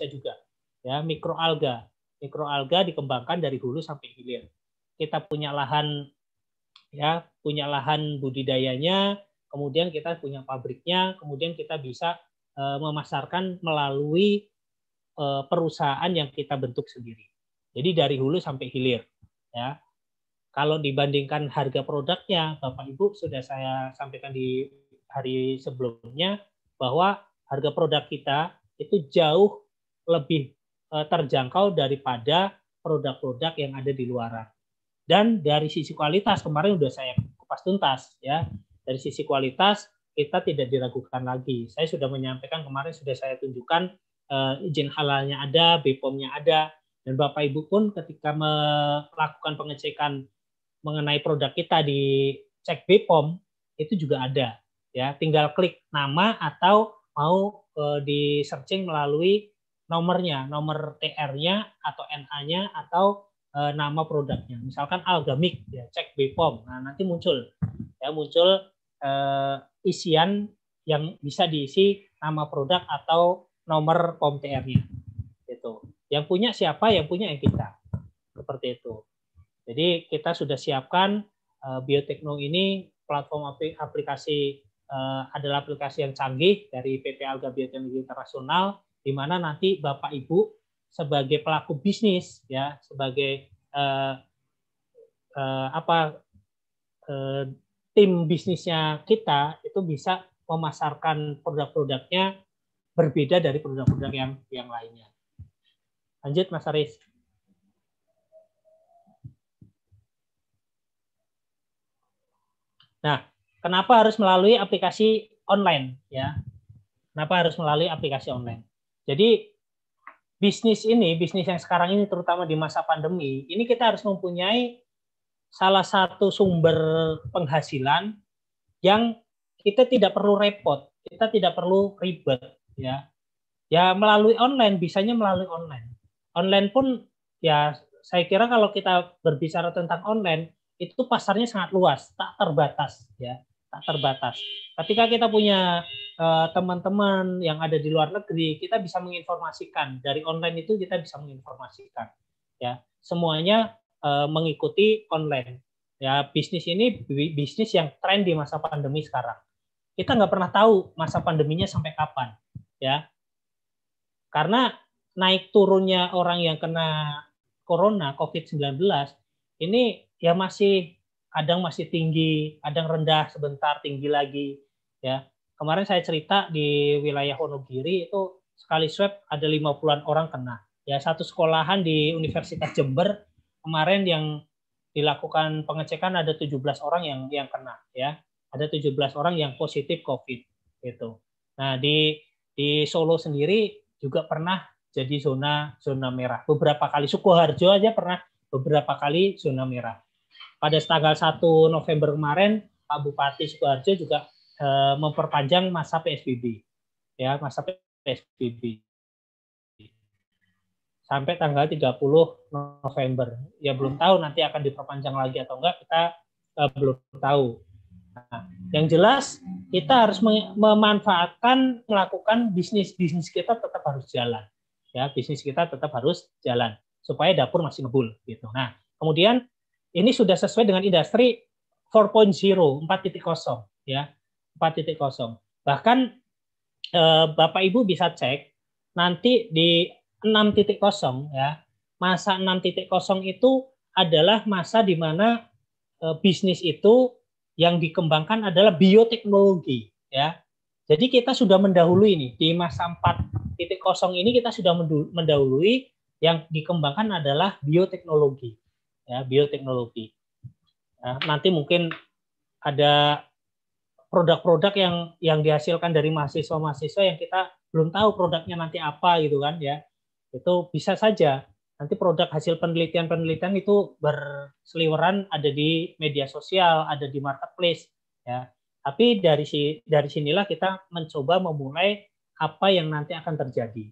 bisa juga. Ya, mikroalga. Mikroalga dikembangkan dari hulu sampai hilir. Kita punya lahan ya, punya lahan budidayanya, kemudian kita punya pabriknya, kemudian kita bisa uh, memasarkan melalui uh, perusahaan yang kita bentuk sendiri. Jadi dari hulu sampai hilir, ya. Kalau dibandingkan harga produknya, Bapak Ibu sudah saya sampaikan di hari sebelumnya bahwa harga produk kita itu jauh lebih eh, terjangkau daripada produk-produk yang ada di luar. Dan dari sisi kualitas kemarin sudah saya kupas tuntas ya. Dari sisi kualitas kita tidak diragukan lagi. Saya sudah menyampaikan kemarin sudah saya tunjukkan uh, izin halalnya ada, BPOM-nya ada dan Bapak Ibu pun ketika melakukan pengecekan mengenai produk kita di cek BPOM itu juga ada ya. Tinggal klik nama atau mau uh, di searching melalui nomornya, nomor TR-nya atau NA-nya atau e, nama produknya. Misalkan Algamic ya, cek BPOM. Nah, nanti muncul ya muncul e, isian yang bisa diisi nama produk atau nomor POM TR-nya. Itu. Yang punya siapa? Yang punya yang kita. Seperti itu. Jadi kita sudah siapkan e, eh, Biotekno ini platform aplikasi adalah aplikasi yang canggih dari PT Alga Bioteknologi Internasional di mana nanti Bapak Ibu sebagai pelaku bisnis ya, sebagai eh, eh, apa eh, tim bisnisnya kita itu bisa memasarkan produk-produknya berbeda dari produk-produk yang yang lainnya. Lanjut Mas Aris. Nah, kenapa harus melalui aplikasi online ya? Kenapa harus melalui aplikasi online? Jadi bisnis ini, bisnis yang sekarang ini terutama di masa pandemi, ini kita harus mempunyai salah satu sumber penghasilan yang kita tidak perlu repot, kita tidak perlu ribet ya. Ya melalui online bisanya melalui online. Online pun ya saya kira kalau kita berbicara tentang online itu pasarnya sangat luas, tak terbatas ya tak terbatas. Ketika kita punya eh, teman-teman uh, yang ada di luar negeri, kita bisa menginformasikan dari online itu kita bisa menginformasikan ya. Semuanya uh, mengikuti online. Ya, bisnis ini bisnis yang tren di masa pandemi sekarang. Kita nggak pernah tahu masa pandeminya sampai kapan, ya. Karena naik turunnya orang yang kena corona COVID-19 ini ya masih kadang masih tinggi, kadang rendah sebentar tinggi lagi ya. Kemarin saya cerita di wilayah Wonogiri itu sekali swab ada 50-an orang kena. Ya satu sekolahan di Universitas Jember kemarin yang dilakukan pengecekan ada 17 orang yang yang kena ya. Ada 17 orang yang positif Covid gitu. Nah, di di Solo sendiri juga pernah jadi zona zona merah. Beberapa kali Sukoharjo aja pernah beberapa kali zona merah pada tanggal 1 November kemarin Pak Bupati Sukoharjo juga uh, memperpanjang masa PSBB. Ya, masa PSBB. Sampai tanggal 30 November. Ya belum tahu nanti akan diperpanjang lagi atau enggak, kita uh, belum tahu. Nah, yang jelas kita harus memanfaatkan melakukan bisnis bisnis kita tetap harus jalan. Ya, bisnis kita tetap harus jalan supaya dapur masih ngebul gitu. Nah, kemudian ini sudah sesuai dengan industri 4.0, 4.0 ya, 4.0. Bahkan eh, Bapak Ibu bisa cek nanti di 6.0 ya. Masa 6.0 itu adalah masa di mana eh, bisnis itu yang dikembangkan adalah bioteknologi ya. Jadi kita sudah mendahului ini di masa 4.0 ini kita sudah mendahului yang dikembangkan adalah bioteknologi ya bioteknologi. Nah, nanti mungkin ada produk-produk yang yang dihasilkan dari mahasiswa-mahasiswa yang kita belum tahu produknya nanti apa gitu kan ya itu bisa saja nanti produk hasil penelitian-penelitian itu berseliweran ada di media sosial ada di marketplace ya tapi dari si dari sinilah kita mencoba memulai apa yang nanti akan terjadi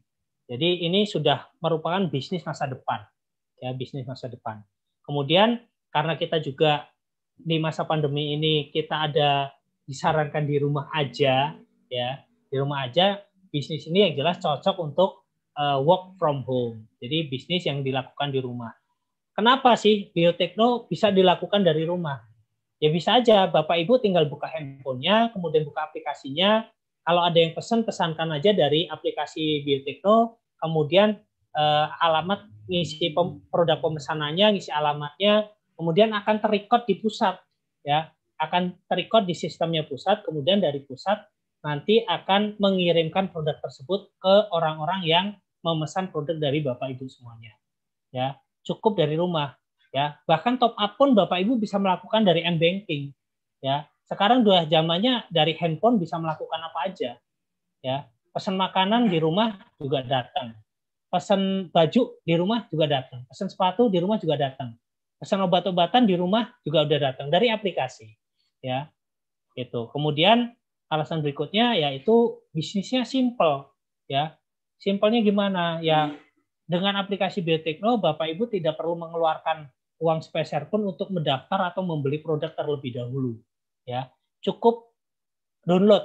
jadi ini sudah merupakan bisnis masa depan ya bisnis masa depan Kemudian karena kita juga di masa pandemi ini kita ada disarankan di rumah aja ya di rumah aja bisnis ini yang jelas cocok untuk uh, work from home jadi bisnis yang dilakukan di rumah kenapa sih biotekno bisa dilakukan dari rumah ya bisa aja bapak ibu tinggal buka handphonenya kemudian buka aplikasinya kalau ada yang pesan pesankan aja dari aplikasi biotekno kemudian uh, alamat ngisi pem, produk pemesanannya, ngisi alamatnya, kemudian akan terikot di pusat, ya, akan terikot di sistemnya pusat, kemudian dari pusat nanti akan mengirimkan produk tersebut ke orang-orang yang memesan produk dari bapak ibu semuanya, ya, cukup dari rumah, ya, bahkan top up pun bapak ibu bisa melakukan dari m banking, ya. Sekarang dua zamannya dari handphone bisa melakukan apa aja, ya. Pesan makanan di rumah juga datang, pesan baju di rumah juga datang, pesan sepatu di rumah juga datang, pesan obat-obatan di rumah juga udah datang dari aplikasi, ya itu. Kemudian alasan berikutnya yaitu bisnisnya simple, ya simpelnya gimana ya dengan aplikasi Biotekno Bapak Ibu tidak perlu mengeluarkan uang spesial pun untuk mendaftar atau membeli produk terlebih dahulu, ya cukup download,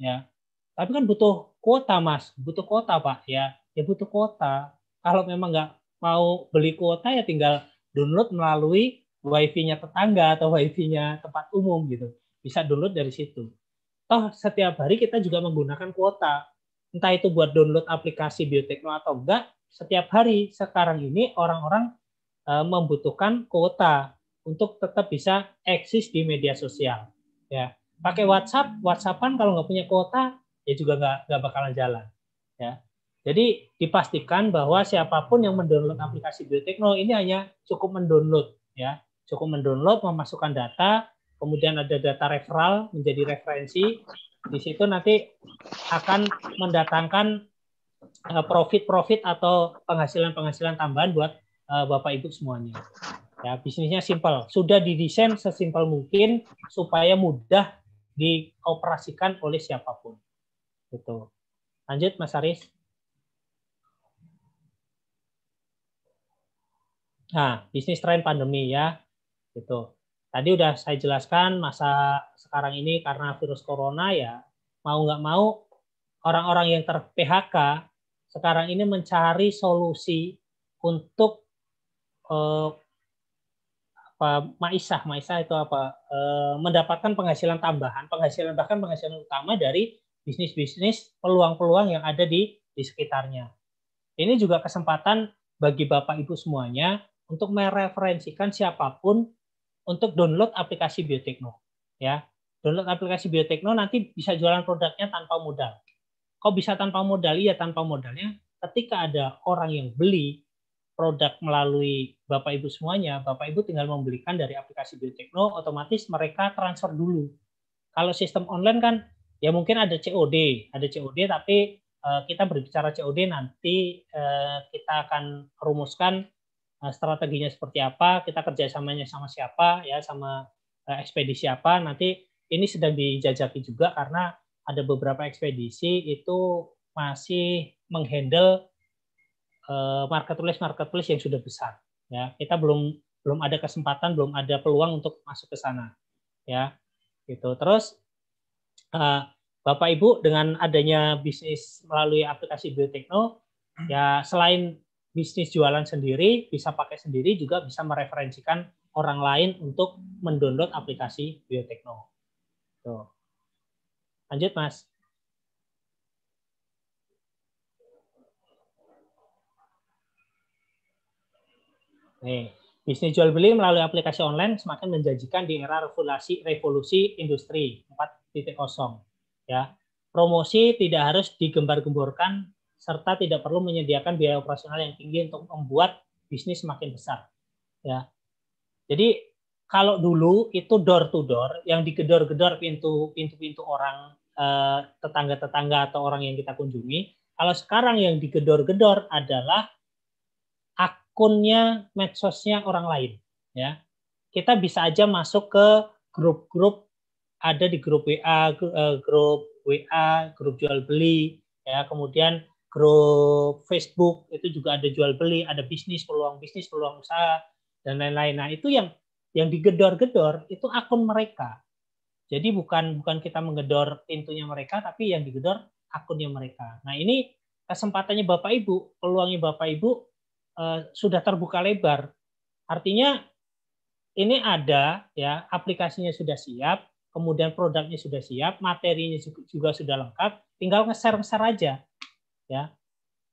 ya tapi kan butuh kuota mas, butuh kuota pak, ya ya butuh kuota. Kalau memang nggak mau beli kuota ya tinggal download melalui wifi-nya tetangga atau wifi-nya tempat umum gitu. Bisa download dari situ. Toh setiap hari kita juga menggunakan kuota. Entah itu buat download aplikasi biotekno atau enggak, setiap hari sekarang ini orang-orang e, membutuhkan kuota untuk tetap bisa eksis di media sosial. Ya, pakai WhatsApp, WhatsAppan kalau nggak punya kuota ya juga nggak nggak bakalan jalan. Ya, jadi dipastikan bahwa siapapun yang mendownload aplikasi biotekno ini hanya cukup mendownload ya, cukup mendownload, memasukkan data, kemudian ada data referral menjadi referensi. Di situ nanti akan mendatangkan eh, profit-profit atau penghasilan-penghasilan tambahan buat eh, Bapak Ibu semuanya. Ya, bisnisnya simpel, sudah didesain sesimpel mungkin supaya mudah dioperasikan oleh siapapun. Gitu. Lanjut Mas Aris. Nah, bisnis tren pandemi ya, gitu. Tadi udah saya jelaskan masa sekarang ini karena virus corona ya mau nggak mau orang-orang yang ter PHK sekarang ini mencari solusi untuk eh, apa maisah maisah itu apa eh, mendapatkan penghasilan tambahan penghasilan bahkan penghasilan utama dari bisnis-bisnis peluang-peluang yang ada di di sekitarnya. Ini juga kesempatan bagi Bapak Ibu semuanya untuk mereferensikan siapapun untuk download aplikasi Biotekno. Ya, download aplikasi Biotekno nanti bisa jualan produknya tanpa modal. Kok bisa tanpa modal? Iya, tanpa modalnya ketika ada orang yang beli produk melalui Bapak Ibu semuanya, Bapak Ibu tinggal membelikan dari aplikasi Biotekno, otomatis mereka transfer dulu. Kalau sistem online kan ya mungkin ada COD, ada COD tapi eh, kita berbicara COD nanti eh, kita akan rumuskan Eh, strateginya seperti apa, kita kerjasamanya sama siapa, ya sama eh, ekspedisi apa. Nanti ini sedang dijajaki juga karena ada beberapa ekspedisi itu masih menghandle eh, marketplace marketplace yang sudah besar. Ya, kita belum belum ada kesempatan, belum ada peluang untuk masuk ke sana. Ya, gitu. Terus Bapak Ibu dengan adanya bisnis melalui aplikasi Biotekno, ya selain bisnis jualan sendiri, bisa pakai sendiri, juga bisa mereferensikan orang lain untuk mendownload aplikasi Biotekno. Tuh. Lanjut, Mas. Nih, bisnis jual beli melalui aplikasi online semakin menjanjikan di era revolusi revolusi industri 4.0. Ya. Promosi tidak harus digembar-gemborkan serta tidak perlu menyediakan biaya operasional yang tinggi untuk membuat bisnis semakin besar. Ya. Jadi kalau dulu itu door to door yang digedor-gedor pintu pintu orang eh, tetangga-tetangga eh, atau orang yang kita kunjungi, kalau sekarang yang digedor-gedor adalah akunnya medsosnya orang lain, ya. Kita bisa aja masuk ke grup-grup ada di grup WA, eh, grup WA, grup jual beli, ya. Kemudian grup Facebook itu juga ada jual beli, ada bisnis, peluang bisnis, peluang usaha dan lain-lain. Nah, itu yang yang digedor-gedor itu akun mereka. Jadi bukan bukan kita menggedor pintunya mereka tapi yang digedor akunnya mereka. Nah, ini kesempatannya Bapak Ibu, peluangnya Bapak Ibu eh, sudah terbuka lebar. Artinya ini ada ya, aplikasinya sudah siap, kemudian produknya sudah siap, materinya juga sudah lengkap, tinggal nge-share-share aja ya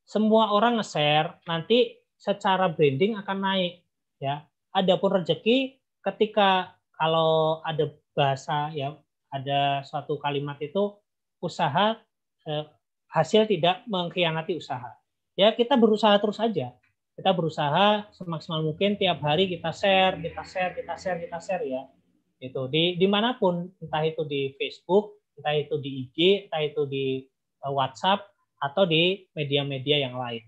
semua orang nge-share nanti secara branding akan naik ya adapun rezeki ketika kalau ada bahasa ya ada suatu kalimat itu usaha eh, hasil tidak mengkhianati usaha ya kita berusaha terus aja kita berusaha semaksimal mungkin tiap hari kita share kita share kita share kita share ya itu di dimanapun entah itu di Facebook entah itu di IG entah itu di eh, WhatsApp atau di media-media yang lain,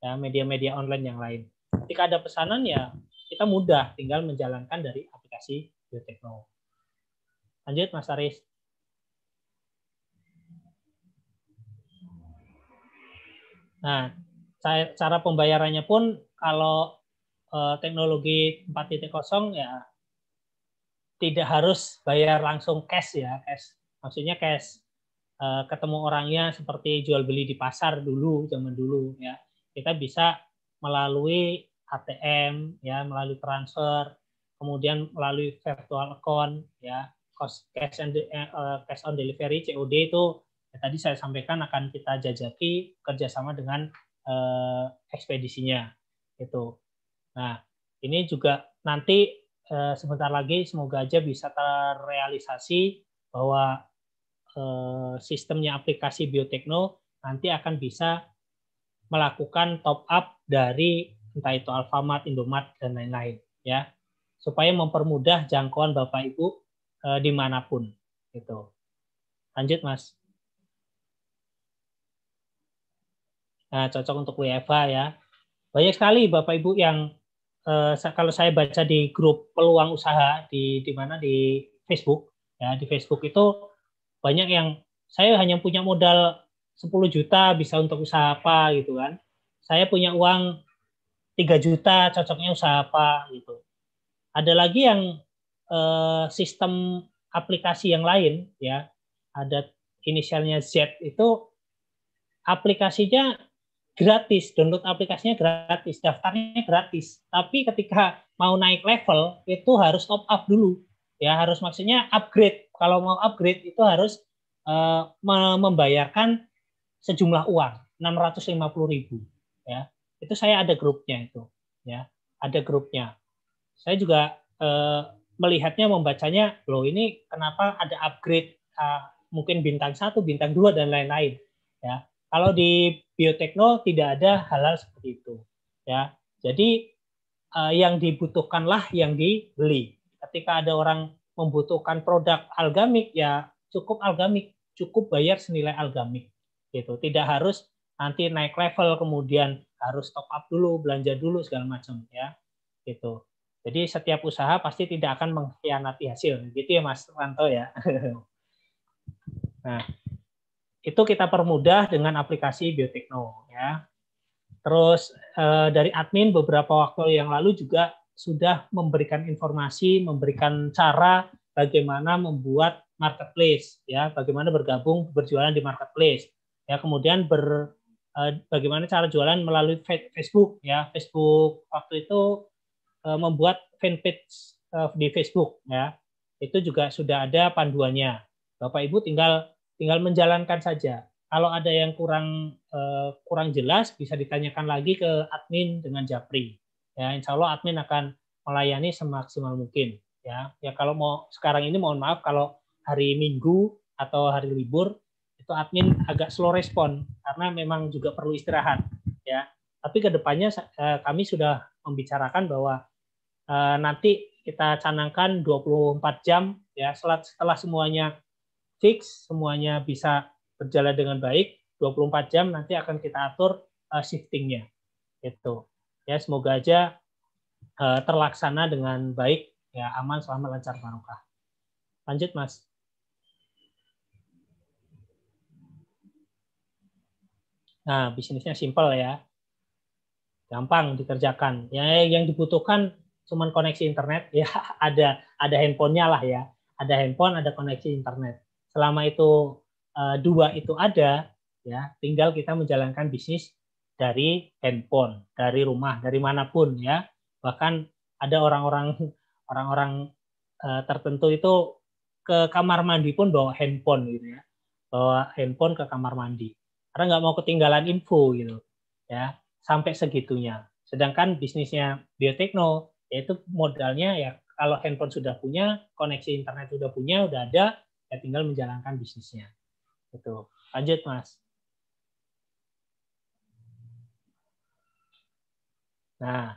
ya media-media online yang lain. Ketika ada pesanan ya kita mudah tinggal menjalankan dari aplikasi Biotekno. Lanjut Mas Aris. Nah, cara pembayarannya pun kalau eh, teknologi 4.0 ya tidak harus bayar langsung cash ya, cash. Maksudnya cash Eh, ketemu orangnya seperti jual beli di pasar dulu zaman dulu ya kita bisa melalui ATM ya melalui transfer kemudian melalui virtual account ya cash and eh, eh, cash on delivery COD itu ya, tadi saya sampaikan akan kita jajaki kerjasama dengan eh, ekspedisinya itu nah ini juga nanti eh, sebentar lagi semoga aja bisa terrealisasi bahwa Eh, sistemnya aplikasi biotekno nanti akan bisa melakukan top up dari entah itu Alfamart, Indomart dan lain-lain ya supaya mempermudah jangkauan Bapak Ibu e, dimanapun Itu. Lanjut Mas. Nah, cocok untuk WFH ya. Banyak sekali Bapak Ibu yang e, kalau saya baca di grup peluang usaha di di mana di Facebook ya di Facebook itu banyak yang saya hanya punya modal 10 juta bisa untuk usaha apa gitu kan saya punya uang 3 juta cocoknya usaha apa gitu ada lagi yang eh, sistem aplikasi yang lain ya ada inisialnya Z itu aplikasinya gratis, download aplikasinya gratis, daftarnya gratis. Tapi ketika mau naik level itu harus top up dulu. Ya, harus maksudnya upgrade kalau mau upgrade itu harus uh, membayarkan sejumlah uang 650.000 ya. Itu saya ada grupnya itu ya, ada grupnya. Saya juga uh, melihatnya membacanya loh ini kenapa ada upgrade uh, mungkin bintang satu, bintang dua dan lain-lain ya. Kalau di biotekno tidak ada halal seperti itu ya. Jadi uh, yang dibutuhkanlah yang dibeli. Ketika ada orang membutuhkan produk algamik ya cukup algamik, cukup bayar senilai algamik gitu. Tidak harus nanti naik level kemudian harus top up dulu, belanja dulu segala macam ya. Gitu. Jadi setiap usaha pasti tidak akan mengkhianati hasil. Gitu ya Mas Ranto ya. nah, itu kita permudah dengan aplikasi Biotekno ya. Terus eh, dari admin beberapa waktu yang lalu juga sudah memberikan informasi, memberikan cara bagaimana membuat marketplace, ya, bagaimana bergabung berjualan di marketplace, ya, kemudian ber, eh, bagaimana cara jualan melalui Facebook, ya, Facebook waktu itu eh, membuat fanpage eh, di Facebook, ya, itu juga sudah ada panduannya. Bapak Ibu tinggal tinggal menjalankan saja. Kalau ada yang kurang kurang jelas bisa ditanyakan lagi ke admin dengan Japri. Ya, insya Allah admin akan melayani semaksimal mungkin. Ya, ya kalau mau sekarang ini mohon maaf kalau hari Minggu atau hari libur itu admin agak slow respon karena memang juga perlu istirahat. Ya, tapi kedepannya eh, kami sudah membicarakan bahwa eh, nanti kita canangkan 24 jam ya setelah, setelah semuanya fix semuanya bisa berjalan dengan baik 24 jam nanti akan kita atur eh, shiftingnya itu. Ya, semoga aja uh, terlaksana dengan baik, ya aman, selamat, lancar, barokah. Lanjut, Mas. Nah, bisnisnya simple ya. Gampang dikerjakan. Ya, yang dibutuhkan cuma koneksi internet, ya ada ada handphonenya lah ya. Ada handphone, ada koneksi internet. Selama itu eh, dua itu ada, ya tinggal kita menjalankan bisnis dari handphone, dari rumah, dari manapun ya. Bahkan ada orang-orang orang-orang e, tertentu itu ke kamar mandi pun bawa handphone gitu ya. Bawa handphone ke kamar mandi. Karena nggak mau ketinggalan info gitu ya. Sampai segitunya. Sedangkan bisnisnya biotekno yaitu modalnya ya kalau handphone sudah punya, koneksi internet sudah punya, udah ada, ya tinggal menjalankan bisnisnya. Itu. Lanjut, Mas. Nah,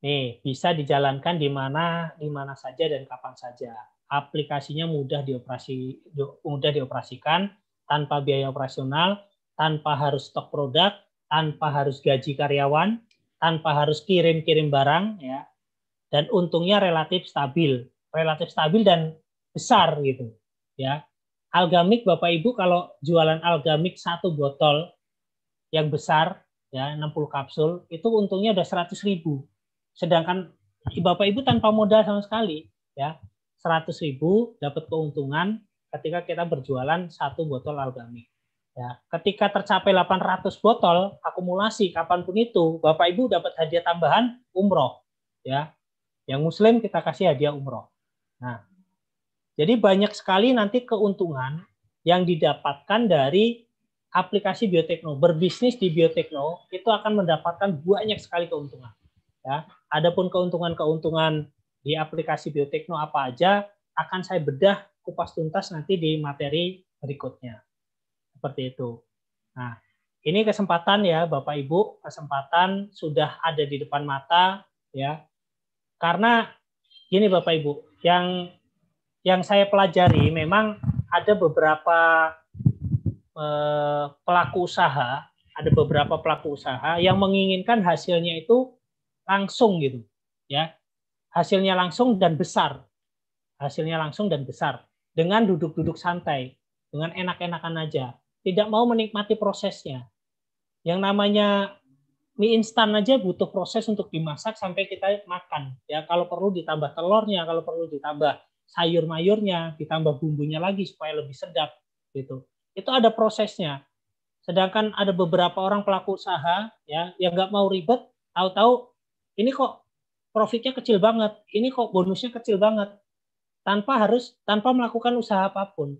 nih bisa dijalankan di mana di mana saja dan kapan saja. Aplikasinya mudah dioperasi mudah dioperasikan tanpa biaya operasional, tanpa harus stok produk, tanpa harus gaji karyawan, tanpa harus kirim-kirim barang ya. Dan untungnya relatif stabil, relatif stabil dan besar gitu ya. Algamik Bapak Ibu kalau jualan algamik satu botol yang besar ya 60 kapsul itu untungnya udah 100.000. sedangkan bapak ibu tanpa modal sama sekali ya 100.000 dapat keuntungan ketika kita berjualan satu botol algami ya ketika tercapai 800 botol akumulasi kapanpun itu bapak ibu dapat hadiah tambahan umroh ya yang muslim kita kasih hadiah umroh nah jadi banyak sekali nanti keuntungan yang didapatkan dari aplikasi biotekno, berbisnis di biotekno itu akan mendapatkan banyak sekali keuntungan. Ya, adapun keuntungan-keuntungan di aplikasi biotekno apa aja akan saya bedah kupas tuntas nanti di materi berikutnya. Seperti itu. Nah, ini kesempatan ya Bapak Ibu, kesempatan sudah ada di depan mata ya. Karena gini Bapak Ibu, yang yang saya pelajari memang ada beberapa Eh, pelaku usaha, ada beberapa pelaku usaha yang menginginkan hasilnya itu langsung gitu, ya. Hasilnya langsung dan besar. Hasilnya langsung dan besar dengan duduk-duduk santai, dengan enak-enakan aja, tidak mau menikmati prosesnya. Yang namanya mie instan aja butuh proses untuk dimasak sampai kita makan. Ya, kalau perlu ditambah telurnya, kalau perlu ditambah sayur mayurnya, ditambah bumbunya lagi supaya lebih sedap gitu itu ada prosesnya. Sedangkan ada beberapa orang pelaku usaha ya yang nggak mau ribet, tahu-tahu ini kok profitnya kecil banget, ini kok bonusnya kecil banget, tanpa harus tanpa melakukan usaha apapun.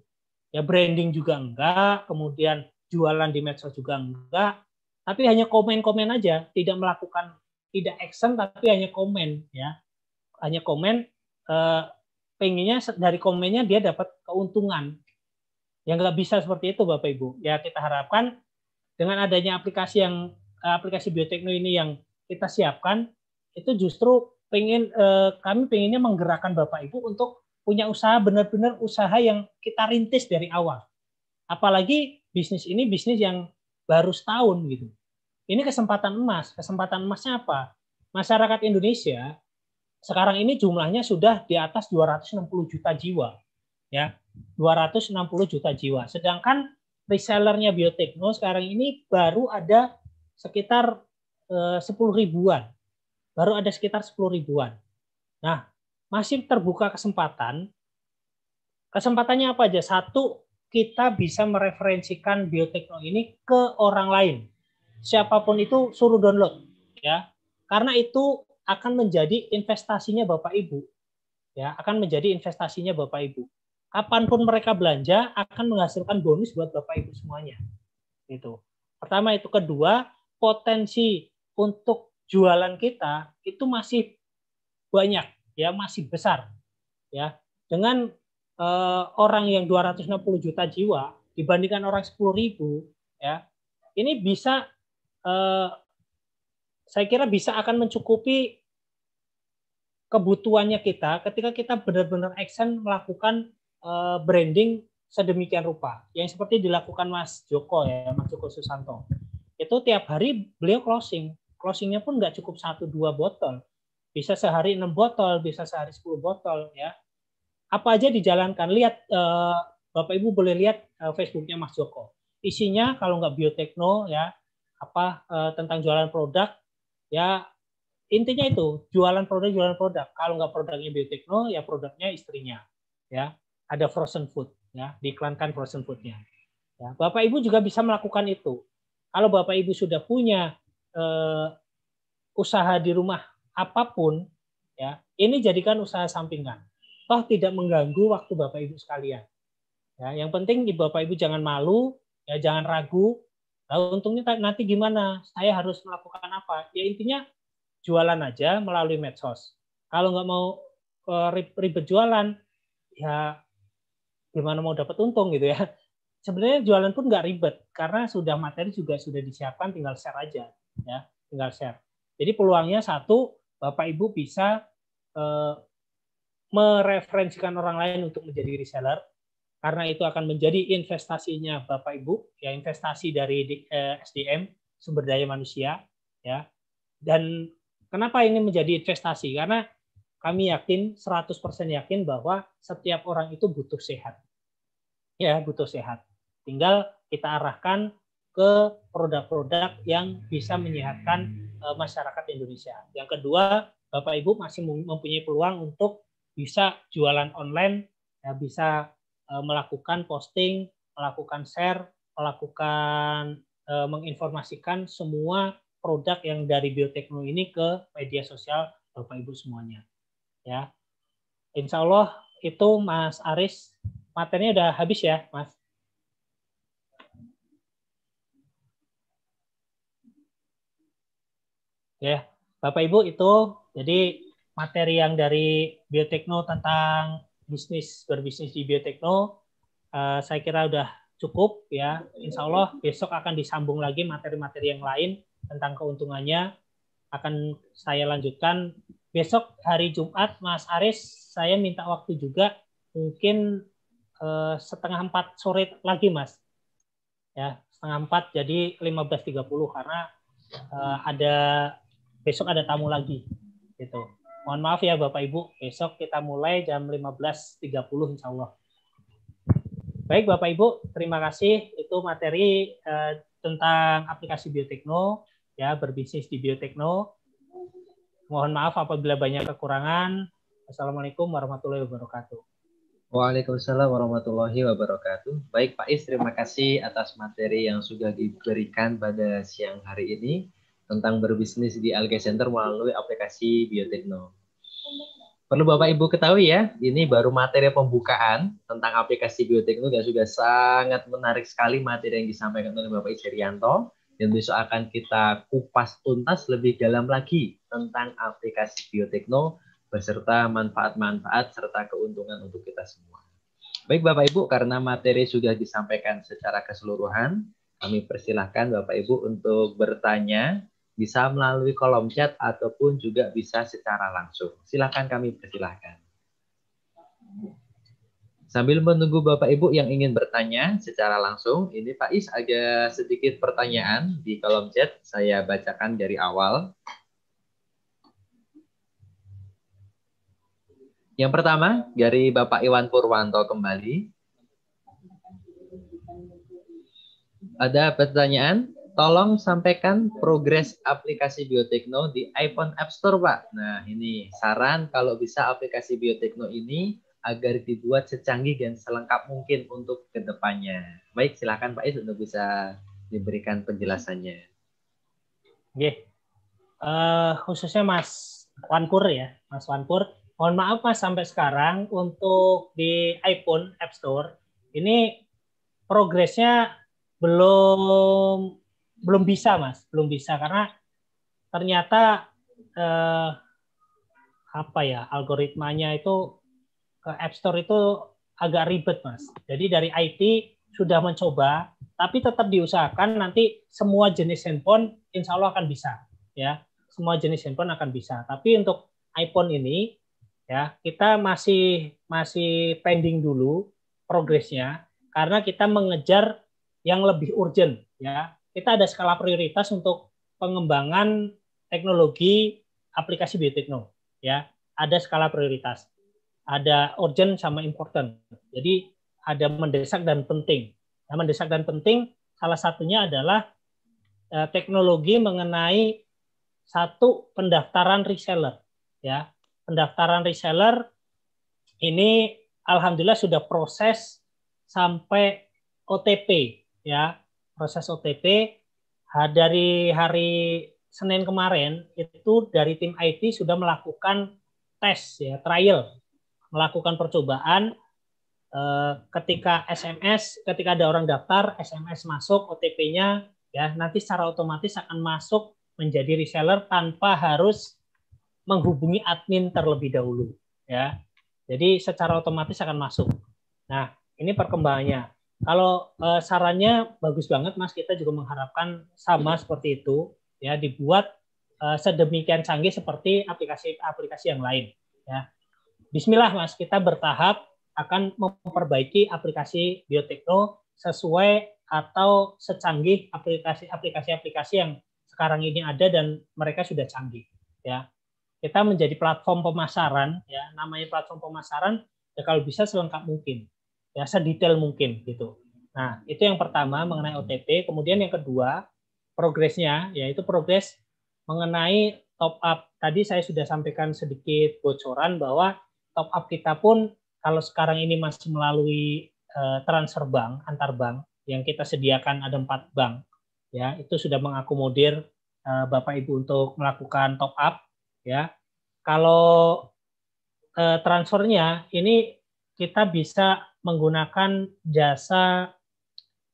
Ya branding juga enggak, kemudian jualan di medsos juga enggak, tapi hanya komen-komen aja, tidak melakukan tidak action tapi hanya komen ya. Hanya komen eh, pengennya dari komennya dia dapat keuntungan yang nggak bisa seperti itu Bapak Ibu. Ya kita harapkan dengan adanya aplikasi yang eh, aplikasi biotekno ini yang kita siapkan itu justru pengen eh, kami pengennya menggerakkan Bapak Ibu untuk punya usaha benar-benar usaha yang kita rintis dari awal. Apalagi bisnis ini bisnis yang baru setahun gitu. Ini kesempatan emas. Kesempatan emasnya apa? Masyarakat Indonesia sekarang ini jumlahnya sudah di atas 260 juta jiwa ya 260 juta jiwa. Sedangkan resellernya Biotekno sekarang ini baru ada sekitar eh, sepuluh ribuan. Baru ada sekitar sepuluh ribuan. Nah, masih terbuka kesempatan. Kesempatannya apa aja? Satu, kita bisa mereferensikan Biotekno ini ke orang lain. Siapapun itu suruh download ya. Karena itu akan menjadi investasinya Bapak Ibu. Ya, akan menjadi investasinya Bapak Ibu kapanpun mereka belanja akan menghasilkan bonus buat Bapak Ibu semuanya. Itu. Pertama itu kedua, potensi untuk jualan kita itu masih banyak ya, masih besar. Ya. Dengan eh, orang yang 260 juta jiwa dibandingkan orang 10 ribu ya. Ini bisa eh, saya kira bisa akan mencukupi kebutuhannya kita ketika kita benar-benar action melakukan Eh, branding sedemikian rupa yang seperti dilakukan Mas Joko ya Mas Joko Susanto itu tiap hari beliau closing closingnya pun nggak cukup satu dua botol bisa sehari enam botol bisa sehari sepuluh botol ya apa aja dijalankan lihat eh, Bapak Ibu boleh lihat eh, Facebooknya Mas Joko isinya kalau nggak biotekno ya apa tentang jualan produk ya intinya itu jualan produk jualan produk kalau nggak produknya biotekno ya produknya istrinya ya ada frozen food ya diiklankan frozen foodnya ya, bapak ibu juga bisa melakukan itu kalau bapak ibu sudah punya eh, usaha di rumah apapun ya ini jadikan usaha sampingan toh tidak mengganggu waktu bapak ibu sekalian ya yang penting di bapak ibu jangan malu ya jangan ragu nah, untungnya nanti gimana saya harus melakukan apa ya intinya jualan aja melalui medsos kalau nggak mau eh, ribet jualan ya gimana mau dapat untung gitu ya sebenarnya jualan pun nggak ribet karena sudah materi juga sudah disiapkan tinggal share aja ya tinggal share jadi peluangnya satu bapak ibu bisa eh, mereferensikan orang lain untuk menjadi reseller karena itu akan menjadi investasinya bapak ibu ya investasi dari eh, SDM sumber daya manusia ya dan kenapa ini menjadi investasi karena kami yakin 100% yakin bahwa setiap orang itu butuh sehat. Ya, butuh sehat. Tinggal kita arahkan ke produk-produk yang bisa menyehatkan e, masyarakat Indonesia. Yang kedua, Bapak Ibu masih mempunyai peluang untuk bisa jualan online, ya, bisa e, melakukan posting, melakukan share, melakukan e, menginformasikan semua produk yang dari bioteknologi ini ke media sosial Bapak Ibu semuanya ya. Insya Allah itu Mas Aris materinya udah habis ya, Mas. Ya, Bapak Ibu itu jadi materi yang dari biotekno tentang bisnis berbisnis di biotekno uh, saya kira udah cukup ya insya Allah besok akan disambung lagi materi-materi yang lain tentang keuntungannya akan saya lanjutkan besok hari Jumat Mas Aris saya minta waktu juga mungkin eh, setengah empat sore lagi Mas ya setengah empat jadi 15.30 karena eh, ada besok ada tamu lagi gitu mohon maaf ya Bapak Ibu besok kita mulai jam 15.30 Insya Allah baik Bapak Ibu terima kasih itu materi eh, tentang aplikasi biotekno ya berbisnis di biotekno Mohon maaf apabila banyak kekurangan. Assalamualaikum warahmatullahi wabarakatuh. Waalaikumsalam warahmatullahi wabarakatuh. Baik Pak Is, terima kasih atas materi yang sudah diberikan pada siang hari ini tentang berbisnis di Alga Center melalui aplikasi Biotekno. Perlu Bapak Ibu ketahui ya, ini baru materi pembukaan tentang aplikasi Biotekno dan sudah sangat menarik sekali materi yang disampaikan oleh Bapak Rianto yang besok akan kita kupas tuntas lebih dalam lagi tentang aplikasi biotekno beserta manfaat-manfaat serta keuntungan untuk kita semua. Baik Bapak Ibu, karena materi sudah disampaikan secara keseluruhan, kami persilahkan Bapak Ibu untuk bertanya bisa melalui kolom chat ataupun juga bisa secara langsung. Silahkan kami persilahkan. Sambil menunggu Bapak Ibu yang ingin bertanya secara langsung, ini Pak Is agak sedikit pertanyaan di kolom chat, saya bacakan dari awal. Yang pertama dari Bapak Iwan Purwanto kembali. Ada pertanyaan, tolong sampaikan progres aplikasi Biotekno di iPhone App Store, Pak. Nah, ini saran kalau bisa aplikasi Biotekno ini agar dibuat secanggih dan selengkap mungkin untuk kedepannya. Baik, silakan Pak Is untuk bisa diberikan penjelasannya. Oke, Uh, khususnya Mas Wanpur ya, Mas Wanpur. Mohon maaf Mas sampai sekarang untuk di iPhone App Store ini progresnya belum belum bisa Mas, belum bisa karena ternyata eh, apa ya algoritmanya itu ke App Store itu agak ribet, Mas. Jadi dari IT sudah mencoba, tapi tetap diusahakan nanti semua jenis handphone insya Allah akan bisa. ya Semua jenis handphone akan bisa. Tapi untuk iPhone ini, ya kita masih masih pending dulu progresnya karena kita mengejar yang lebih urgent ya kita ada skala prioritas untuk pengembangan teknologi aplikasi biotekno ya ada skala prioritas ada urgent sama important. Jadi ada mendesak dan penting. Nah, mendesak dan penting salah satunya adalah eh, teknologi mengenai satu pendaftaran reseller ya. Pendaftaran reseller ini alhamdulillah sudah proses sampai OTP ya. Proses OTP dari hari Senin kemarin itu dari tim IT sudah melakukan tes ya, trial melakukan percobaan eh, ketika SMS, ketika ada orang daftar, SMS masuk, OTP-nya ya nanti secara otomatis akan masuk menjadi reseller tanpa harus menghubungi admin terlebih dahulu ya. Jadi secara otomatis akan masuk. Nah, ini perkembangannya. Kalau eh, sarannya bagus banget Mas, kita juga mengharapkan sama seperti itu ya dibuat eh, sedemikian canggih seperti aplikasi-aplikasi yang lain ya. Bismillah Mas, kita bertahap akan memperbaiki aplikasi biotekno sesuai atau secanggih aplikasi-aplikasi-aplikasi yang sekarang ini ada dan mereka sudah canggih ya. Kita menjadi platform pemasaran ya, namanya platform pemasaran ya kalau bisa selengkap mungkin. Ya sedetail mungkin gitu. Nah, itu yang pertama mengenai OTP, kemudian yang kedua progresnya yaitu progres mengenai top up. Tadi saya sudah sampaikan sedikit bocoran bahwa top up kita pun kalau sekarang ini masih melalui uh, transfer bank antar bank yang kita sediakan ada empat bank ya itu sudah mengakomodir uh, bapak ibu untuk melakukan top up ya kalau uh, transfernya ini kita bisa menggunakan jasa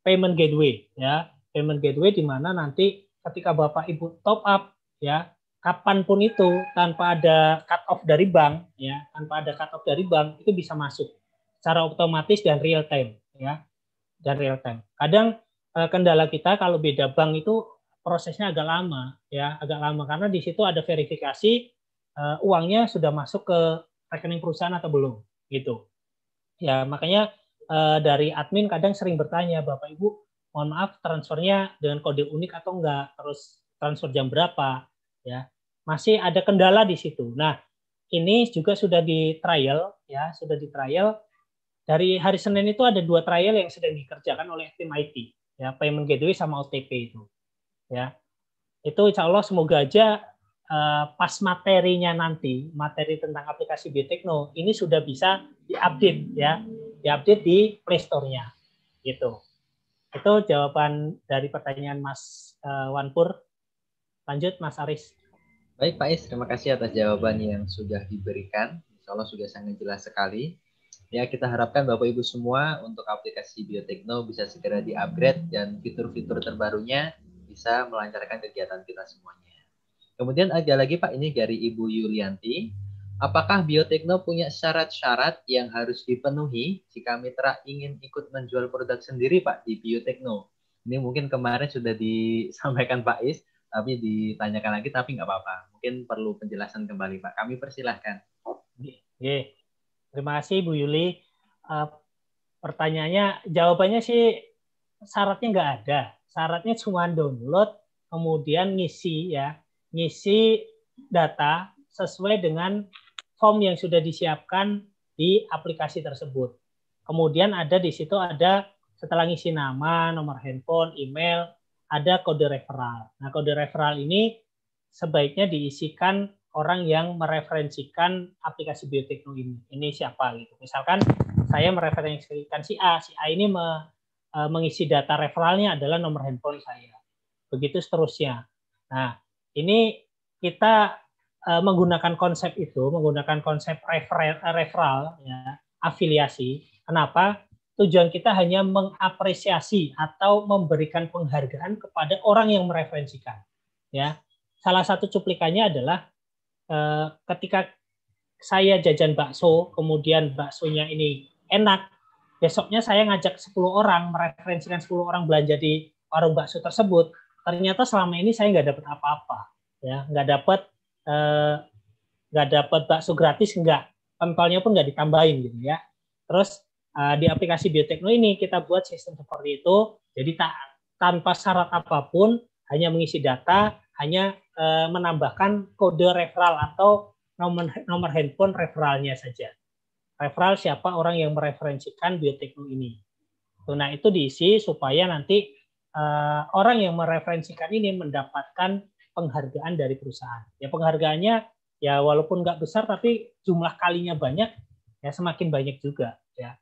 payment gateway ya payment gateway di mana nanti ketika bapak ibu top up ya kapanpun itu tanpa ada cut off dari bank ya tanpa ada cut off dari bank itu bisa masuk secara otomatis dan real time ya dan real time kadang eh, kendala kita kalau beda bank itu prosesnya agak lama ya agak lama karena di situ ada verifikasi uh, uangnya sudah masuk ke rekening perusahaan atau belum gitu ya makanya uh, dari admin kadang sering bertanya bapak ibu mohon maaf transfernya dengan kode unik atau enggak terus transfer jam berapa ya masih ada kendala di situ. Nah, ini juga sudah di trial ya, sudah di trial. Dari hari Senin itu ada dua trial yang sedang dikerjakan oleh tim IT ya, payment gateway sama OTP itu. Ya. Itu insya Allah semoga aja uh, pas materinya nanti, materi tentang aplikasi Biotekno ini sudah bisa diupdate ya, diupdate di Play Store-nya. Gitu. Itu jawaban dari pertanyaan Mas uh, Wanpur. Lanjut Mas Aris. Baik Pak Is, terima kasih atas jawaban yang sudah diberikan. Insya Allah sudah sangat jelas sekali. Ya, kita harapkan Bapak Ibu semua untuk aplikasi Biotekno bisa segera di dan fitur-fitur terbarunya bisa melancarkan kegiatan kita semuanya. Kemudian ada lagi Pak, ini dari Ibu Yulianti. Apakah Biotekno punya syarat-syarat yang harus dipenuhi jika mitra ingin ikut menjual produk sendiri Pak di Biotekno? Ini mungkin kemarin sudah disampaikan Pak Is, tapi ditanyakan lagi tapi nggak apa-apa. Mungkin perlu penjelasan kembali Pak. Kami persilahkan. Oke. Terima kasih Bu Yuli. Uh, pertanyaannya, jawabannya sih syaratnya nggak ada. Syaratnya cuma download, kemudian ngisi ya, ngisi data sesuai dengan form yang sudah disiapkan di aplikasi tersebut. Kemudian ada di situ ada setelah ngisi nama, nomor handphone, email, ada kode referral. Nah, kode referral ini sebaiknya diisikan orang yang mereferensikan aplikasi biotekno ini. Ini siapa gitu. Misalkan saya mereferensikan si A, si A ini me, e, mengisi data referralnya adalah nomor handphone saya. Begitu seterusnya. Nah, ini kita e, menggunakan konsep itu, menggunakan konsep refer, referral ya, afiliasi. Kenapa? tujuan kita hanya mengapresiasi atau memberikan penghargaan kepada orang yang mereferensikan. Ya, salah satu cuplikannya adalah eh, ketika saya jajan bakso, kemudian baksonya ini enak, besoknya saya ngajak 10 orang mereferensikan 10 orang belanja di warung bakso tersebut. Ternyata selama ini saya nggak dapat apa-apa, ya nggak dapat eh, nggak dapat bakso gratis nggak, pentolnya pun nggak ditambahin gitu ya. Terus uh, di aplikasi biotekno ini kita buat sistem seperti itu. Jadi tak tanpa syarat apapun, hanya mengisi data, hanya uh, menambahkan kode referral atau nomor nomor handphone referralnya saja. Referral siapa orang yang mereferensikan biotekno ini. Nah itu diisi supaya nanti uh, orang yang mereferensikan ini mendapatkan penghargaan dari perusahaan. Ya penghargaannya ya walaupun nggak besar tapi jumlah kalinya banyak ya semakin banyak juga ya.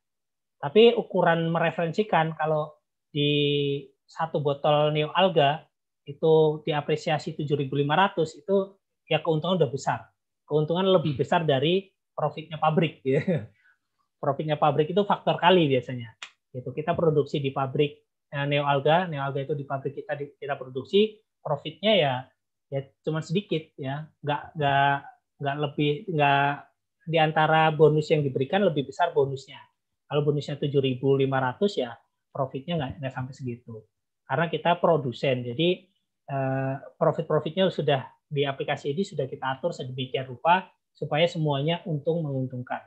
Tapi ukuran mereferensikan kalau di satu botol neo alga itu diapresiasi 7.500 itu ya keuntungan udah besar. Keuntungan lebih besar dari profitnya pabrik. Ya. Profitnya pabrik itu faktor kali biasanya. Itu Kita produksi di pabrik eh, neo alga, neo alga itu di pabrik kita kita produksi, profitnya ya ya cuma sedikit ya, nggak nggak nggak lebih nggak di antara bonus yang diberikan lebih besar bonusnya kalau bonusnya 7.500 ya profitnya nggak, nggak sampai segitu. Karena kita produsen, jadi eh, profit-profitnya sudah di aplikasi ini sudah kita atur sedemikian rupa supaya semuanya untung menguntungkan.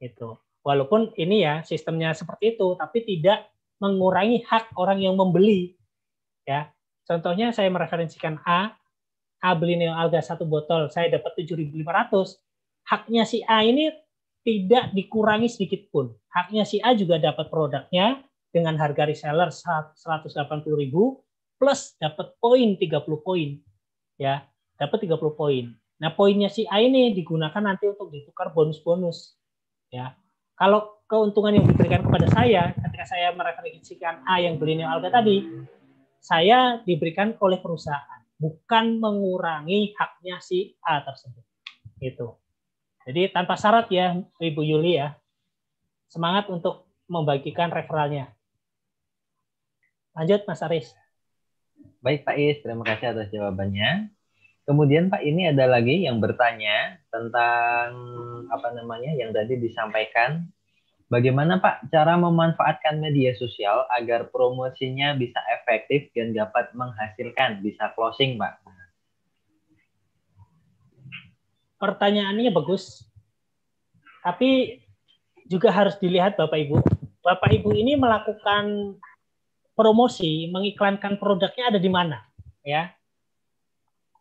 itu Walaupun ini ya sistemnya seperti itu, tapi tidak mengurangi hak orang yang membeli. Ya, contohnya saya mereferensikan A, A beli neoalga satu botol, saya dapat 7.500. Haknya si A ini tidak dikurangi sedikit pun. Haknya si A juga dapat produknya dengan harga reseller 180.000 plus dapat poin 30 poin. Ya, dapat 30 poin. Nah, poinnya si A ini digunakan nanti untuk ditukar bonus-bonus. Ya. Kalau keuntungan yang diberikan kepada saya ketika saya mereferensikan A yang beli Alga tadi, saya diberikan oleh perusahaan, bukan mengurangi haknya si A tersebut. Itu. Jadi tanpa syarat ya Ibu Yuli ya. Semangat untuk membagikan referalnya. Lanjut Mas Aris. Baik Pak Is, terima kasih atas jawabannya. Kemudian Pak ini ada lagi yang bertanya tentang apa namanya yang tadi disampaikan. Bagaimana Pak cara memanfaatkan media sosial agar promosinya bisa efektif dan dapat menghasilkan, bisa closing Pak? pertanyaannya bagus, tapi juga harus dilihat Bapak Ibu. Bapak Ibu ini melakukan promosi, mengiklankan produknya ada di mana, ya?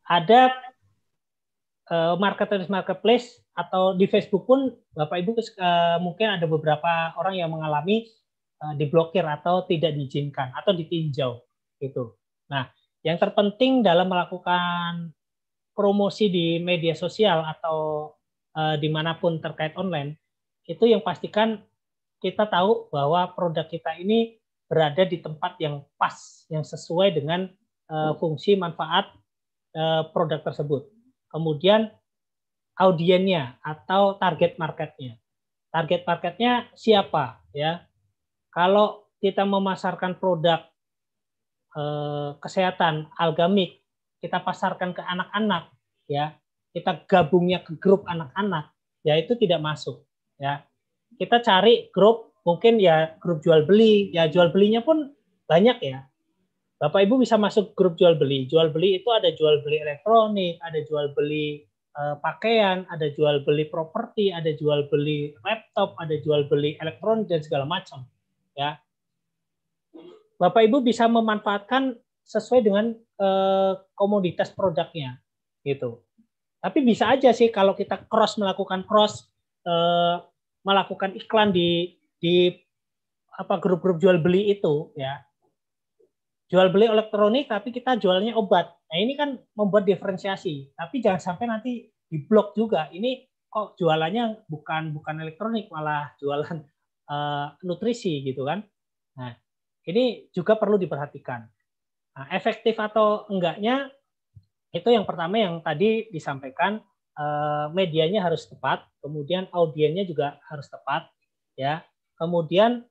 Ada uh, marketplace atau di Facebook pun Bapak Ibu eh, mungkin ada beberapa orang yang mengalami eh, diblokir atau tidak diizinkan atau ditinjau gitu. Nah, yang terpenting dalam melakukan promosi di media sosial atau uh, dimanapun terkait online, itu yang pastikan kita tahu bahwa produk kita ini berada di tempat yang pas, yang sesuai dengan uh, fungsi manfaat uh, produk tersebut. Kemudian audiennya atau target marketnya. Target marketnya siapa ya? Kalau kita memasarkan produk eh, kesehatan algamik kita pasarkan ke anak-anak ya kita gabungnya ke grup anak-anak ya itu tidak masuk ya kita cari grup mungkin ya grup jual beli ya jual belinya pun banyak ya Bapak Ibu bisa masuk grup jual beli. Jual beli itu ada jual beli elektronik, ada jual beli eh, pakaian, ada jual beli properti, ada jual beli laptop, ada jual beli elektronik dan segala macam. Ya, Bapak Ibu bisa memanfaatkan sesuai dengan eh, komoditas produknya gitu. Tapi bisa aja sih kalau kita cross melakukan cross eh, melakukan iklan di di apa grup-grup jual beli itu ya. Jual beli elektronik tapi kita jualnya obat. Nah, ini kan membuat diferensiasi. Tapi jangan sampai nanti diblok juga. Ini kok jualannya bukan bukan elektronik malah jualan eh, nutrisi gitu kan. Nah, ini juga perlu diperhatikan. Nah, efektif atau enggaknya itu yang pertama yang tadi disampaikan eh, medianya harus tepat, kemudian audiennya juga harus tepat, ya. Kemudian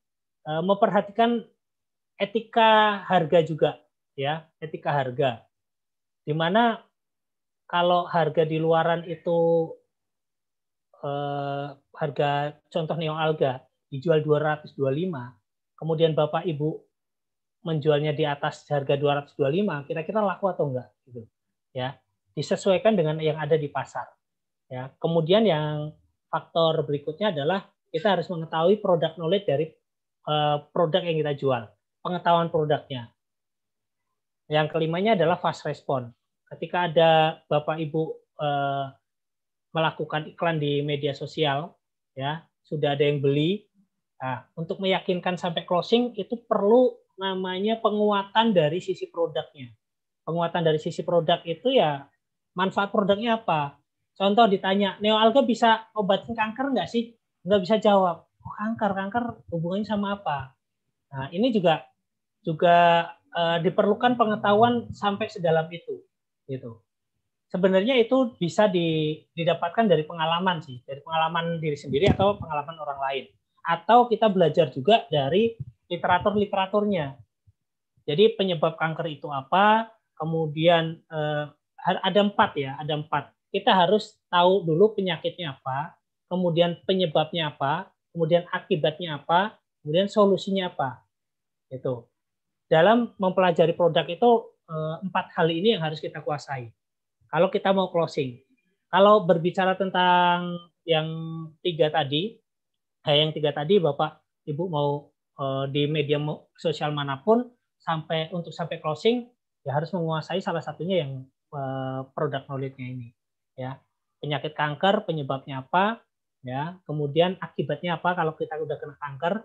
eh, memperhatikan etika harga juga, ya, etika harga. Dimana kalau harga di luaran itu eh, harga contoh alga dijual 225, kemudian Bapak Ibu menjualnya di atas harga 225, kira-kira laku atau enggak gitu. Ya. Disesuaikan dengan yang ada di pasar. Ya. Kemudian yang faktor berikutnya adalah kita harus mengetahui produk knowledge dari uh, produk yang kita jual, pengetahuan produknya. Yang kelimanya adalah fast response Ketika ada Bapak Ibu uh, melakukan iklan di media sosial, ya, sudah ada yang beli. Nah, untuk meyakinkan sampai closing itu perlu namanya penguatan dari sisi produknya. Penguatan dari sisi produk itu ya manfaat produknya apa? Contoh ditanya, neoalga bisa obatin kanker nggak sih? Nggak bisa jawab. Oh, kanker, kanker hubungannya sama apa? Nah, ini juga juga e, diperlukan pengetahuan sampai sedalam itu, gitu. Sebenarnya itu bisa di, didapatkan dari pengalaman sih, dari pengalaman diri sendiri atau pengalaman orang lain. Atau kita belajar juga dari literatur-literaturnya. Jadi penyebab kanker itu apa, kemudian eh, ada empat ya, ada empat. Kita harus tahu dulu penyakitnya apa, kemudian penyebabnya apa, kemudian akibatnya apa, kemudian solusinya apa. Itu. Dalam mempelajari produk itu eh, empat hal ini yang harus kita kuasai. Kalau kita mau closing, kalau berbicara tentang yang tiga tadi, eh, yang tiga tadi Bapak Ibu mau Eh, di media sosial manapun sampai untuk sampai closing ya harus menguasai salah satunya yang eh, produk knowledge-nya ini ya penyakit kanker penyebabnya apa ya kemudian akibatnya apa kalau kita sudah kena kanker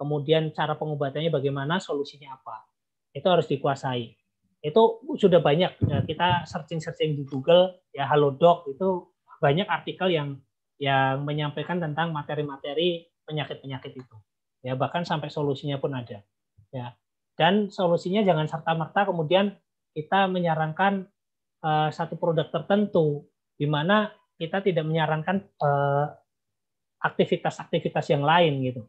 kemudian cara pengobatannya bagaimana solusinya apa itu harus dikuasai itu sudah banyak ya, kita searching searching di Google ya Halo halodoc itu banyak artikel yang yang menyampaikan tentang materi-materi penyakit-penyakit itu ya bahkan sampai solusinya pun ada ya dan solusinya jangan serta merta kemudian kita menyarankan uh, satu produk tertentu di mana kita tidak menyarankan eh, aktivitas-aktivitas uh, yang lain gitu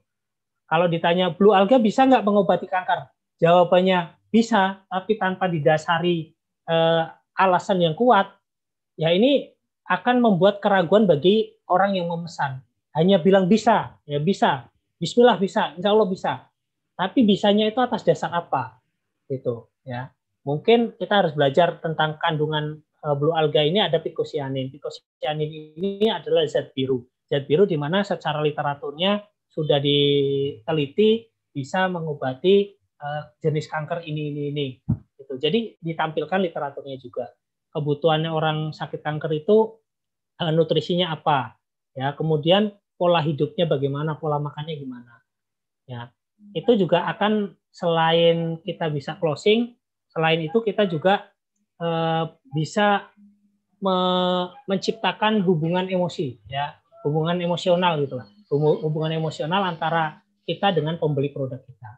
kalau ditanya blue alga bisa nggak mengobati kanker jawabannya bisa tapi tanpa didasari uh, alasan yang kuat ya ini akan membuat keraguan bagi orang yang memesan hanya bilang bisa ya bisa Bismillah bisa, Insya Allah bisa. Tapi bisanya itu atas dasar apa? Gitu ya. Mungkin kita harus belajar tentang kandungan eh, blue alga ini ada picosianin. Picosianin ini adalah zat biru. Zat biru di mana secara literaturnya sudah diteliti bisa mengobati eh, jenis kanker ini ini ini. Gitu. Jadi ditampilkan literaturnya juga. Kebutuhannya orang sakit kanker itu eh, nutrisinya apa? Ya, kemudian pola hidupnya bagaimana, pola makannya gimana. Ya, hmm. itu juga akan selain kita bisa closing, selain itu kita juga uh, bisa me menciptakan hubungan emosi, ya, hubungan emosional gitu lah, hubungan emosional antara kita dengan pembeli produk kita,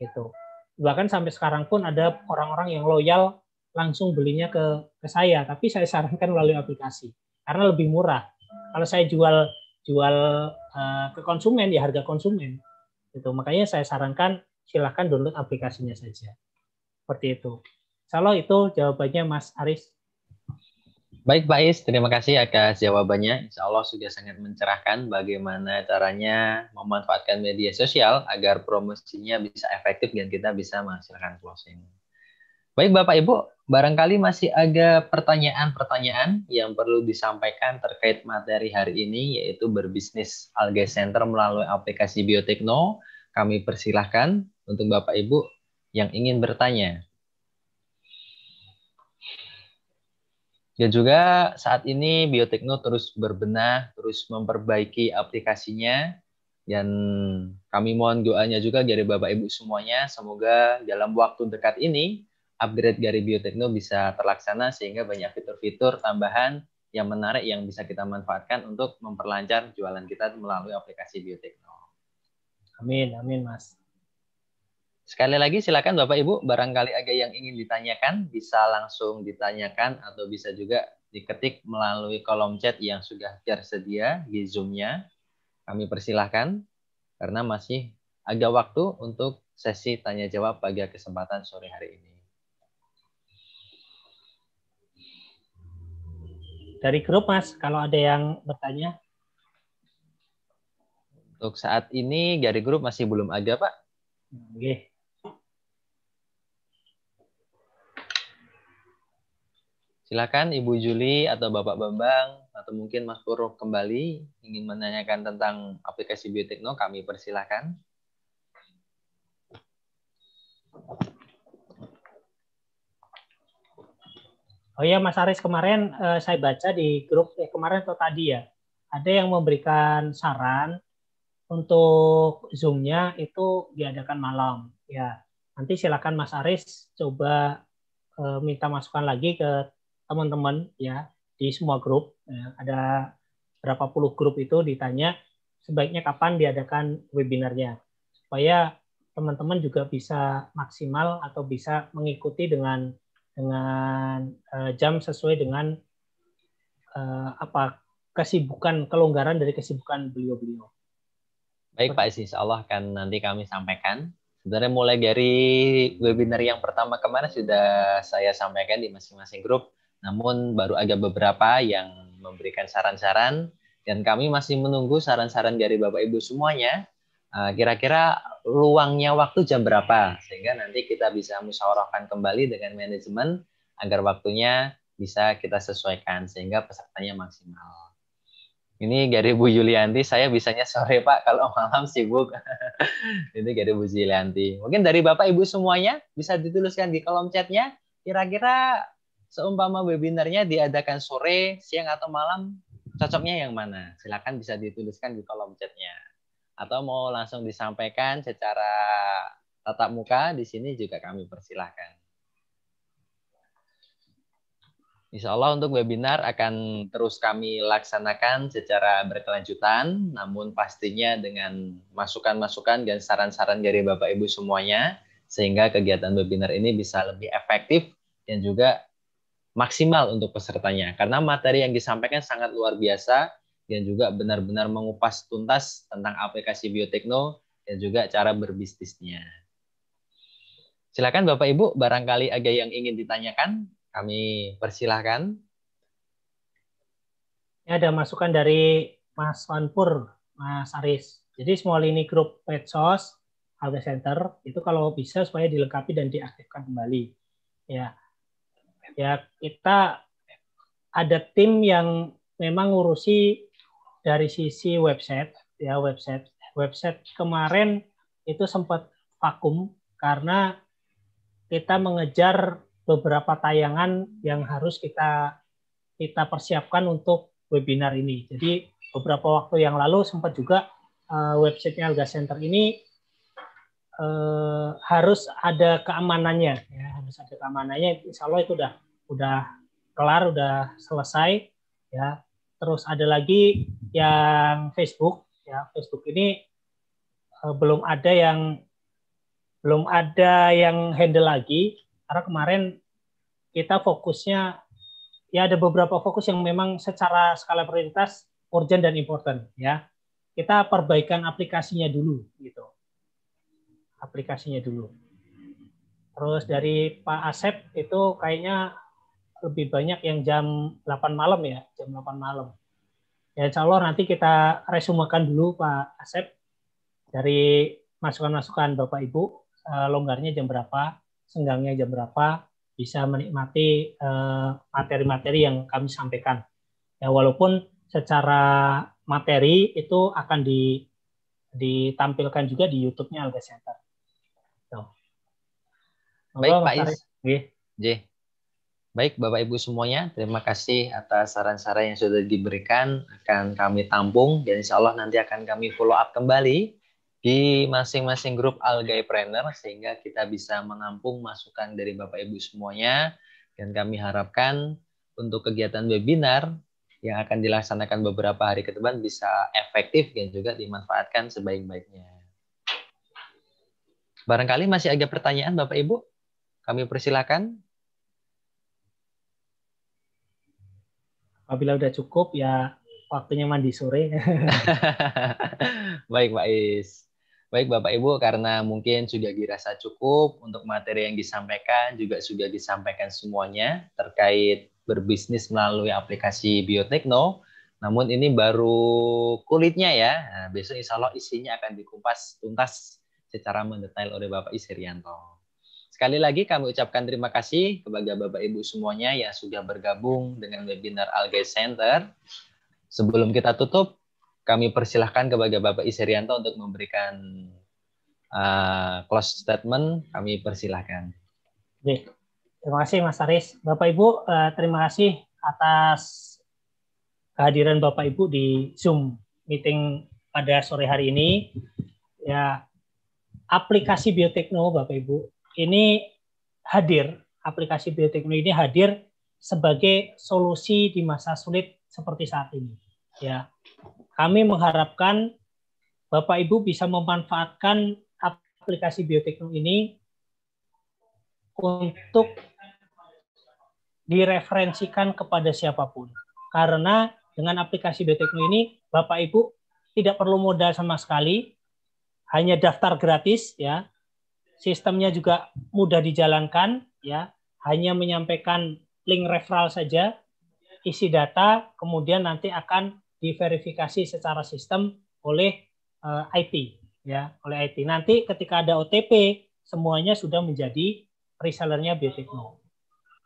gitu. Bahkan sampai sekarang pun ada orang-orang yang loyal langsung belinya ke ke saya, tapi saya sarankan melalui aplikasi karena lebih murah. Kalau saya jual jual uh, ke konsumen ya harga konsumen itu makanya saya sarankan silahkan download aplikasinya saja seperti itu Salah itu jawabannya Mas Aris baik Pak Is terima kasih atas jawabannya Insya Allah sudah sangat mencerahkan bagaimana caranya memanfaatkan media sosial agar promosinya bisa efektif dan kita bisa menghasilkan closing Baik Bapak Ibu, barangkali masih ada pertanyaan-pertanyaan yang perlu disampaikan terkait materi hari ini, yaitu berbisnis Alga Center melalui aplikasi Biotekno. Kami persilahkan untuk Bapak Ibu yang ingin bertanya. Dan juga saat ini Biotekno terus berbenah, terus memperbaiki aplikasinya, dan kami mohon doanya juga dari Bapak Ibu semuanya, semoga dalam waktu dekat ini upgrade dari Biotekno bisa terlaksana sehingga banyak fitur-fitur tambahan yang menarik yang bisa kita manfaatkan untuk memperlancar jualan kita melalui aplikasi Biotekno. Amin, amin Mas. Sekali lagi silakan Bapak Ibu barangkali ada yang ingin ditanyakan bisa langsung ditanyakan atau bisa juga diketik melalui kolom chat yang sudah tersedia di Zoom-nya. Kami persilahkan karena masih ada waktu untuk sesi tanya jawab pada kesempatan sore hari ini. dari grup Mas kalau ada yang bertanya. Untuk saat ini dari grup masih belum ada Pak. Oke. Silakan Ibu Juli atau Bapak Bambang atau mungkin Mas Purwo kembali ingin menanyakan tentang aplikasi Biotekno kami persilahkan. Oh iya Mas Aris kemarin eh, saya baca di grup eh, kemarin atau tadi ya ada yang memberikan saran untuk zoomnya itu diadakan malam ya nanti silakan Mas Aris coba eh, minta masukan lagi ke teman-teman ya di semua grup ya. ada berapa puluh grup itu ditanya sebaiknya kapan diadakan webinarnya supaya teman-teman juga bisa maksimal atau bisa mengikuti dengan dengan uh, jam sesuai dengan uh, apa kesibukan kelonggaran dari kesibukan beliau-beliau. Baik Pak Isi, Allah akan nanti kami sampaikan. Sebenarnya mulai dari webinar yang pertama kemarin sudah saya sampaikan di masing-masing grup, namun baru ada beberapa yang memberikan saran-saran dan kami masih menunggu saran-saran dari Bapak Ibu semuanya Eh, kira-kira luangnya waktu jam berapa sehingga nanti kita bisa musyawarahkan kembali dengan manajemen agar waktunya bisa kita sesuaikan sehingga pesertanya maksimal. Ini dari Bu Yulianti, saya bisanya sore Pak kalau malam sibuk. Ini dari Bu Yulianti. Mungkin dari Bapak Ibu semuanya bisa dituliskan di kolom chatnya. Kira-kira seumpama webinarnya diadakan sore, siang atau malam, cocoknya yang mana? Silakan bisa dituliskan di kolom chatnya atau mau langsung disampaikan secara tatap muka di sini juga kami persilahkan. Insya Allah untuk webinar akan terus kami laksanakan secara berkelanjutan, namun pastinya dengan masukan-masukan dan saran-saran dari Bapak Ibu semuanya, sehingga kegiatan webinar ini bisa lebih efektif dan juga maksimal untuk pesertanya. Karena materi yang disampaikan sangat luar biasa, yang juga benar-benar mengupas tuntas tentang aplikasi biotekno dan juga cara berbisnisnya. Silakan Bapak Ibu, barangkali ada yang ingin ditanyakan, kami persilahkan. Ini ada masukan dari Mas Wanpur, Mas Aris. Jadi semua ini grup Petsos, harga center itu kalau bisa supaya dilengkapi dan diaktifkan kembali. Ya, ya kita ada tim yang memang ngurusi dari sisi website ya website website kemarin itu sempat vakum karena kita mengejar beberapa tayangan yang harus kita kita persiapkan untuk webinar ini. Jadi beberapa waktu yang lalu sempat juga uh, websitenya Alga Center ini uh, harus ada keamanannya ya harus ada keamanannya insya Allah itu udah udah kelar udah selesai ya terus ada lagi yang Facebook ya Facebook ini uh, belum ada yang belum ada yang handle lagi karena kemarin kita fokusnya ya ada beberapa fokus yang memang secara skala prioritas urgent dan important ya kita perbaikan aplikasinya dulu gitu aplikasinya dulu terus dari Pak Asep itu kayaknya lebih banyak yang jam 8 malam ya, jam 8 malam. Ya insya Allah nanti kita resumekan dulu Pak Asep dari masukan-masukan Bapak Ibu, eh, longgarnya jam berapa, senggangnya jam berapa, bisa menikmati eh, materi-materi yang kami sampaikan. Ya walaupun secara materi itu akan di, ditampilkan juga di YouTube-nya Alga Center. Baik Pak Is. J. Baik, Bapak Ibu semuanya, terima kasih atas saran-saran yang sudah diberikan. Akan kami tampung dan insya Allah nanti akan kami follow up kembali di masing-masing grup Algae Planner, sehingga kita bisa menampung masukan dari Bapak Ibu semuanya dan kami harapkan untuk kegiatan webinar yang akan dilaksanakan beberapa hari ke depan bisa efektif dan juga dimanfaatkan sebaik-baiknya. Barangkali masih ada pertanyaan Bapak Ibu? Kami persilakan. apabila udah cukup ya waktunya mandi sore. Baik Pak Is. Baik Bapak Ibu, karena mungkin sudah dirasa cukup untuk materi yang disampaikan, juga sudah disampaikan semuanya terkait berbisnis melalui aplikasi Biotekno. Namun ini baru kulitnya ya. Nah, besok insya Allah isinya akan dikupas tuntas secara mendetail oleh Bapak Iserianto. Sekali lagi kami ucapkan terima kasih kepada Bapak Ibu semuanya yang sudah bergabung dengan webinar Algae Center. Sebelum kita tutup, kami persilahkan kepada Bapak Iserianto untuk memberikan uh, close statement. Kami persilahkan. Oke. Terima kasih Mas Aris. Bapak Ibu, uh, terima kasih atas kehadiran Bapak Ibu di Zoom meeting pada sore hari ini. Ya, aplikasi biotekno Bapak Ibu ini hadir, aplikasi bioteknologi ini hadir sebagai solusi di masa sulit seperti saat ini. Ya, kami mengharapkan Bapak Ibu bisa memanfaatkan aplikasi bioteknologi ini untuk direferensikan kepada siapapun. Karena dengan aplikasi bioteknologi ini, Bapak Ibu tidak perlu modal sama sekali, hanya daftar gratis ya sistemnya juga mudah dijalankan ya hanya menyampaikan link referral saja isi data kemudian nanti akan diverifikasi secara sistem oleh uh, eh, IT ya oleh IT nanti ketika ada OTP semuanya sudah menjadi resellernya Biotekno.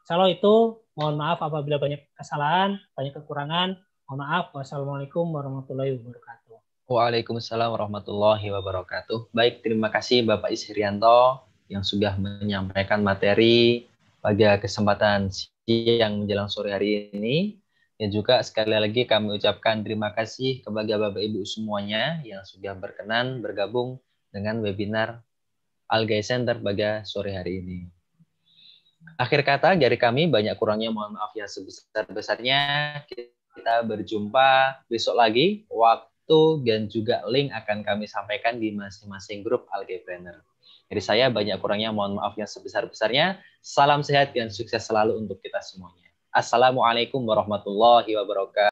Kalau itu mohon maaf apabila banyak kesalahan, banyak kekurangan. Mohon maaf. Wassalamualaikum warahmatullahi wabarakatuh. Waalaikumsalam warahmatullahi wabarakatuh. Baik, terima kasih Bapak Isrianto yang sudah menyampaikan materi pada kesempatan siang menjelang sore hari ini. Dan juga sekali lagi kami ucapkan terima kasih kepada Bapak Ibu semuanya yang sudah berkenan bergabung dengan webinar Algae Center pada sore hari ini. Akhir kata dari kami banyak kurangnya mohon maaf ya sebesar-besarnya. Kita berjumpa besok lagi waktu waktu dan juga link akan kami sampaikan di masing-masing grup Algepreneur. Jadi saya banyak kurangnya mohon maaf yang sebesar-besarnya. Salam sehat dan sukses selalu untuk kita semuanya. Assalamualaikum warahmatullahi wabarakatuh.